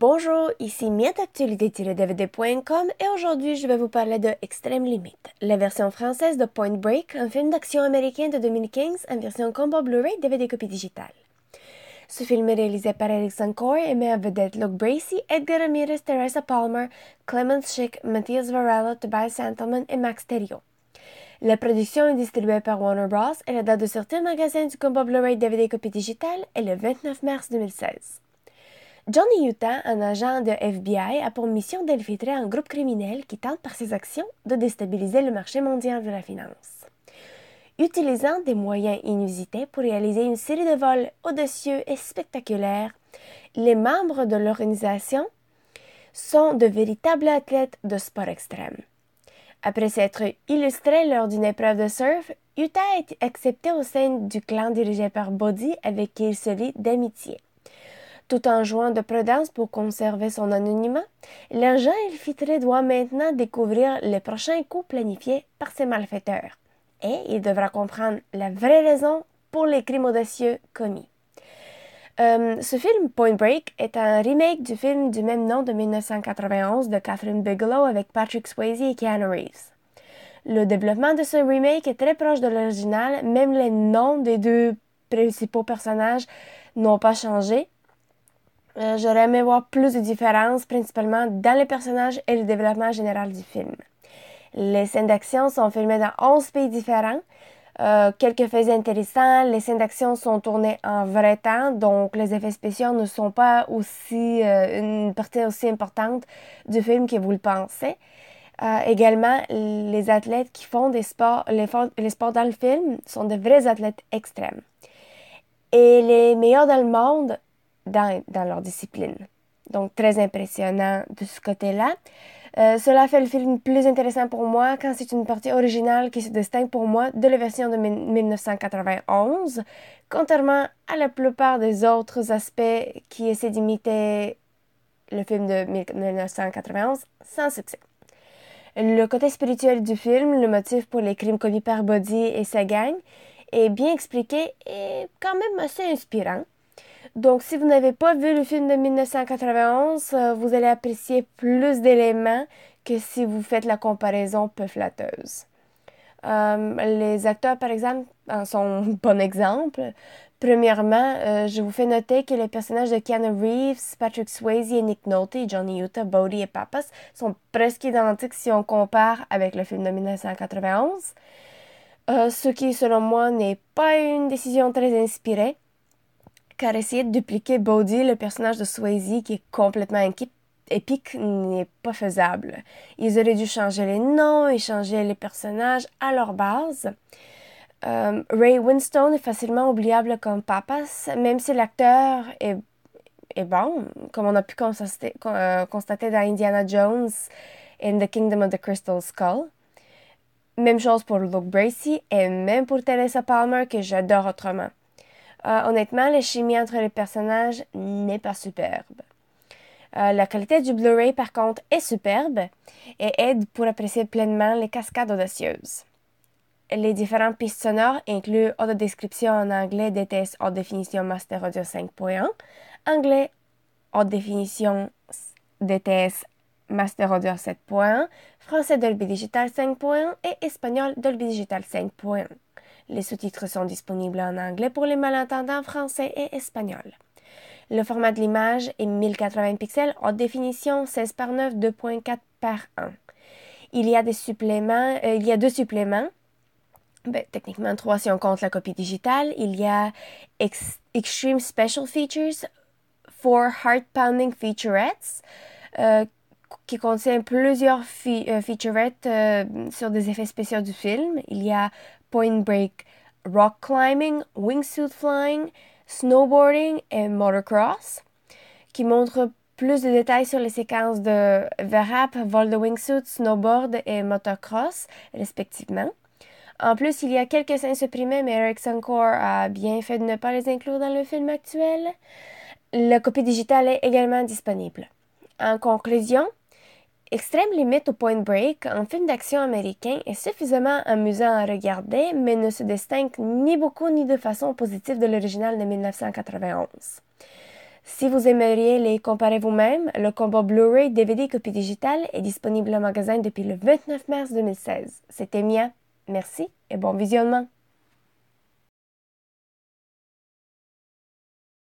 Bonjour, ici Miette Actualité-DVD.com et aujourd'hui je vais vous parler de Extreme Limit, la version française de Point Break, un film d'action américain de 2015 en version combo Blu-ray DVD copie digitale. Ce film est réalisé par Eric Sancor et met en vedette Luke Bracey, Edgar Ramirez, Teresa Palmer, Clemens Schick, Matthias Varela, Tobias Santelman et Max Terrio. La production est distribuée par Warner Bros. et la date de sortie au magasin du combo Blu-ray DVD copie digitale est le 29 mars 2016. Johnny Utah, un agent de FBI, a pour mission d'infiltrer un groupe criminel qui tente par ses actions de déstabiliser le marché mondial de la finance. Utilisant des moyens inusités pour réaliser une série de vols audacieux et spectaculaires, les membres de l'organisation sont de véritables athlètes de sport extrême. Après s'être illustré lors d'une épreuve de surf, Utah est accepté au sein du clan dirigé par Bodhi avec qui il se lie d'amitié. Tout en jouant de prudence pour conserver son anonymat, l'agent infiltré doit maintenant découvrir les prochains coups planifiés par ses malfaiteurs. Et il devra comprendre la vraie raison pour les crimes audacieux commis. Euh, ce film, Point Break, est un remake du film du même nom de 1991 de Catherine Bigelow avec Patrick Swayze et Keanu Reeves. Le développement de ce remake est très proche de l'original, même les noms des deux principaux personnages n'ont pas changé, euh, j'aurais aimé voir plus de différences, principalement dans les personnages et le développement général du film. Les scènes d'action sont filmées dans 11 pays différents. Euh, quelques faits intéressants, les scènes d'action sont tournées en vrai temps, donc les effets spéciaux ne sont pas aussi euh, une partie aussi importante du film que vous le pensez. Euh, également, les athlètes qui font des sports, les, les, sports dans le film sont de vrais athlètes extrêmes. Et les meilleurs dans le monde dans, dans leur discipline. Donc, très impressionnant de ce côté-là. Euh, cela fait le film plus intéressant pour moi quand c'est une partie originale qui se distingue pour moi de la version de 1991, contrairement à la plupart des autres aspects qui essaient d'imiter le film de 1991 sans succès. Le côté spirituel du film, le motif pour les crimes commis par Body et sa gang, est bien expliqué et quand même assez inspirant. Donc, si vous n'avez pas vu le film de 1991, euh, vous allez apprécier plus d'éléments que si vous faites la comparaison peu flatteuse. Euh, les acteurs, par exemple, en sont un bon exemple. Premièrement, euh, je vous fais noter que les personnages de Keanu Reeves, Patrick Swayze et Nick Nolte, Johnny Utah, Bodie et Pappas sont presque identiques si on compare avec le film de 1991. ce qui, selon moi, n'est pas une décision très inspirée car essayer de dupliquer Bodhi, le personnage de Swayze qui est complètement épique, n'est pas faisable. Ils auraient dû changer les noms et changer les personnages à leur base. Euh, Ray Winstone est facilement oubliable comme Papas, même si l'acteur est, est, bon, comme on a pu euh, constater, dans Indiana Jones and The Kingdom of the Crystal Skull. Même chose pour Luke Bracey et même pour Teresa Palmer que j'adore autrement. Euh, honnêtement, la chimie entre les personnages n'est pas superbe. Euh, la qualité du Blu-ray, par contre, est superbe et aide pour apprécier pleinement les cascades audacieuses. Les différentes pistes sonores incluent haute description en anglais des tests haute définition Master Audio 5.1, anglais haute définition DTS Master Audio 7.1, français Dolby Digital 5.1 et espagnol Dolby Digital 5.1. Les sous-titres sont disponibles en anglais pour les malentendants français et espagnol. Le format de l'image est 1080 pixels en définition 16 par 9 2.4 par 1. Il y a des suppléments, euh, il y a deux suppléments. Ben, techniquement trois si on compte la copie digitale. Il y a Extreme Special Features for Heart Pounding Featurettes euh, qui contient plusieurs euh, featurettes sur des effets spéciaux du film. Il y a point break, rock climbing, wingsuit flying, snowboarding et motocross, qui montre plus de détails sur les séquences de verap, vol de wingsuit, snowboard et motocross, respectivement. En plus, il y a quelques scènes supprimées, mais Eric Suncor a bien fait de ne pas les inclure dans le film actuel. La copie digitale est également disponible. En conclusion, Extrême Limite ou Point Break, un film d'action américain, est suffisamment amusant à regarder, mais ne se distingue ni beaucoup ni de façon positive de l'original de 1991. Si vous aimeriez les comparer vous-même, le combo Blu-ray, DVD, copie digitale est disponible en magasin depuis le 29 mars 2016. C'était Mia. Merci et bon visionnement.